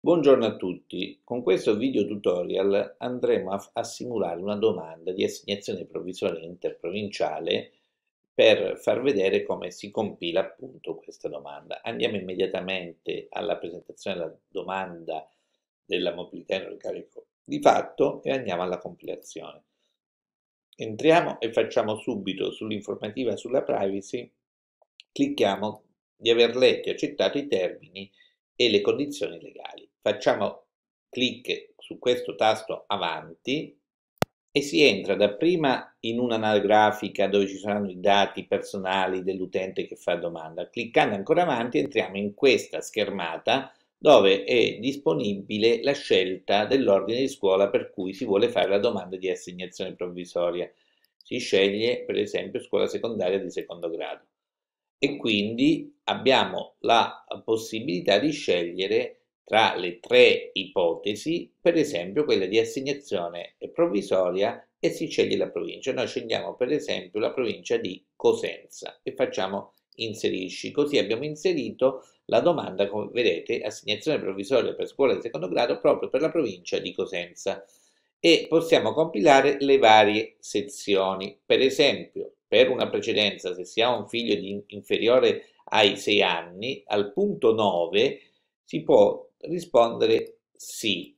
Buongiorno a tutti, con questo video tutorial andremo a, a, simulare una domanda di assegnazione provvisoria interprovinciale per far vedere come si compila appunto questa domanda. Andiamo immediatamente alla presentazione della domanda della mobilità in carico di fatto e andiamo alla compilazione. Entriamo e facciamo subito sull'informativa sulla privacy, clicchiamo di aver letto e accettato i termini e le condizioni legali facciamo clic su questo tasto avanti e si entra dapprima in un'anagrafica dove ci saranno i dati personali dell'utente che fa domanda. Cliccando ancora avanti entriamo in questa schermata dove è disponibile la scelta dell'ordine di scuola per cui si vuole fare la domanda di assegnazione provvisoria. Si sceglie per esempio scuola secondaria di secondo grado e quindi abbiamo la possibilità di scegliere tra le tre ipotesi, per esempio quella di assegnazione provvisoria e si sceglie la provincia. Noi scegliamo per esempio la provincia di Cosenza e facciamo inserisci. Così abbiamo inserito la domanda, come vedete, assegnazione provvisoria per scuola di secondo grado proprio per la provincia di Cosenza e possiamo compilare le varie sezioni. Per esempio, per una precedenza, se si ha un figlio di inferiore ai 6 anni, al punto 9 si può rispondere sì,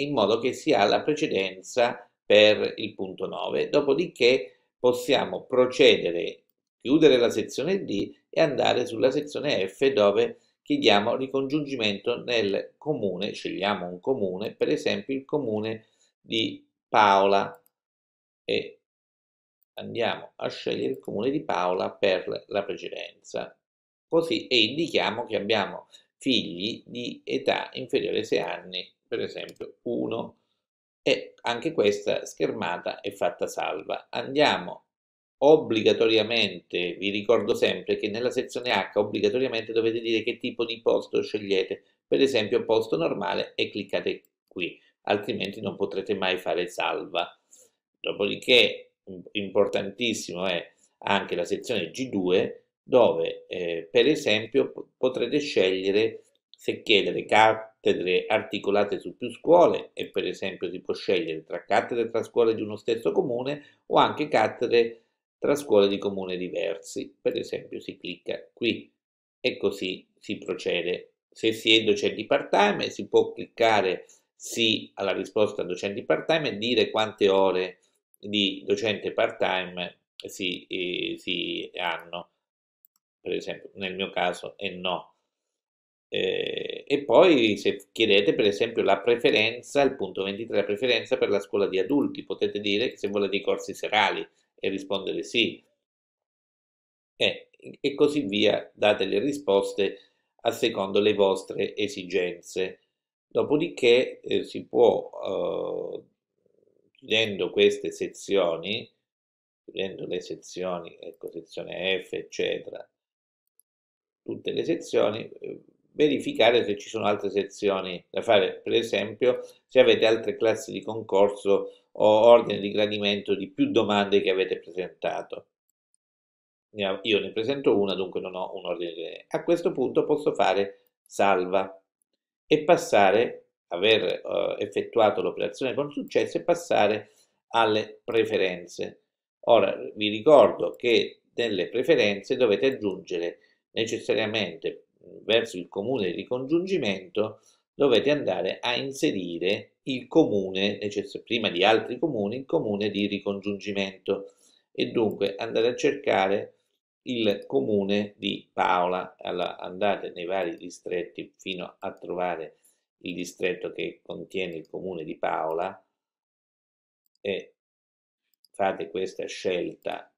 in modo che si ha la precedenza per il punto 9, dopodiché possiamo procedere, chiudere la sezione D e andare sulla sezione F dove chiediamo ricongiungimento nel comune, scegliamo un comune, per esempio il comune di Paola e andiamo a scegliere il comune di Paola per la precedenza. Così e indichiamo che abbiamo figli di età inferiore ai 6 anni, per esempio 1. E anche questa schermata è fatta salva. Andiamo obbligatoriamente, vi ricordo sempre che nella sezione H obbligatoriamente dovete dire che tipo di posto scegliete, per esempio posto normale e cliccate qui, altrimenti non potrete mai fare salva. Dopodiché importantissimo è anche la sezione G2 dove eh, per esempio potrete scegliere se chiedere cattedre articolate su più scuole e per esempio si può scegliere tra cattedre tra scuole di uno stesso comune o anche cattedre tra scuole di comune diversi. Per esempio si clicca qui e così si procede. Se si è docenti part-time si può cliccare sì alla risposta docenti part-time e dire quante ore di docente part-time si, eh, si hanno per esempio, nel mio caso è no. Eh, e poi se chiedete per esempio la preferenza, il punto 23, la preferenza per la scuola di adulti, potete dire se vuole dei corsi serali e rispondere sì. Eh, e così via, date le risposte a secondo le vostre esigenze. Dopodiché eh, si può, eh, chiudendo queste sezioni, chiudendo le sezioni, ecco, sezione F, eccetera, tutte le sezioni, eh, verificare se ci sono altre sezioni da fare, per esempio se avete altre classi di concorso o ordine di gradimento di più domande che avete presentato. Io ne presento una, dunque non ho un ordine di gradimento. A questo punto posso fare salva e passare, aver eh, effettuato l'operazione con successo e passare alle preferenze. Ora vi ricordo che nelle preferenze dovete aggiungere necessariamente verso il comune di ricongiungimento dovete andare a inserire il comune, prima di altri comuni, il comune di ricongiungimento e dunque andare a cercare il comune di Paola, allora, andate nei vari distretti fino a trovare il distretto che contiene il comune di Paola e fate questa scelta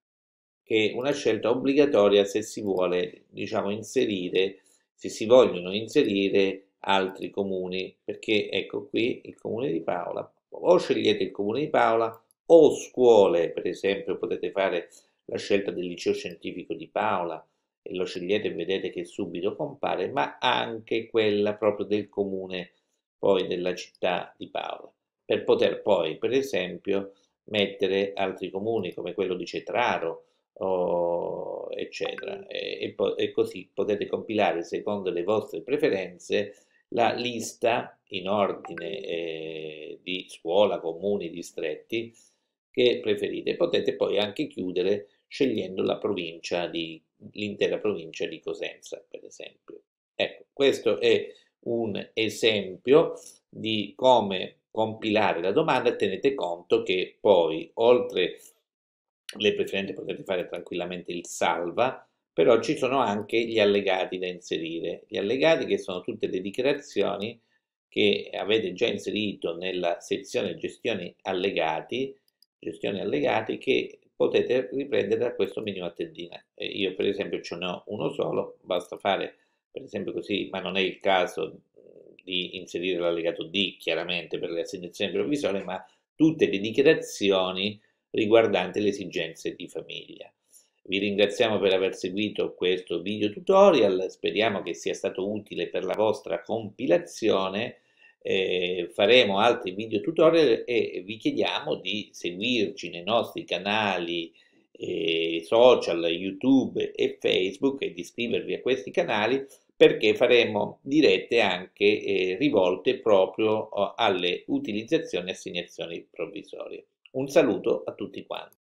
che è una scelta obbligatoria se si vuole, diciamo, inserire, se si vogliono inserire altri comuni, perché ecco qui il comune di Paola, o scegliete il comune di Paola o scuole, per esempio potete fare la scelta del liceo scientifico di Paola e lo scegliete e vedete che subito compare, ma anche quella proprio del comune poi della città di Paola, per poter poi per esempio mettere altri comuni come quello di Cetraro eccetera. E, e, e così potete compilare secondo le vostre preferenze la lista in ordine eh, di scuola, comuni, distretti che preferite. Potete poi anche chiudere scegliendo la provincia di l'intera provincia di Cosenza, per esempio. Ecco, questo è un esempio di come compilare la domanda, tenete conto che poi oltre a lei preferente potete fare tranquillamente il salva, però ci sono anche gli allegati da inserire, gli allegati che sono tutte le dichiarazioni che avete già inserito nella sezione gestione allegati, gestione allegati che potete riprendere da questo menu a tendina. Io per esempio ce ne ho uno solo, basta fare per esempio così, ma non è il caso di inserire l'allegato D chiaramente per le assegnazioni provvisorie, ma tutte le dichiarazioni riguardante le esigenze di famiglia. Vi ringraziamo per aver seguito questo video tutorial, speriamo che sia stato utile per la vostra compilazione, eh, faremo altri video tutorial e vi chiediamo di seguirci nei nostri canali eh, social, YouTube e Facebook e di iscrivervi a questi canali perché faremo dirette anche eh, rivolte proprio eh, alle utilizzazioni e assegnazioni provvisorie. Un saluto a tutti quanti.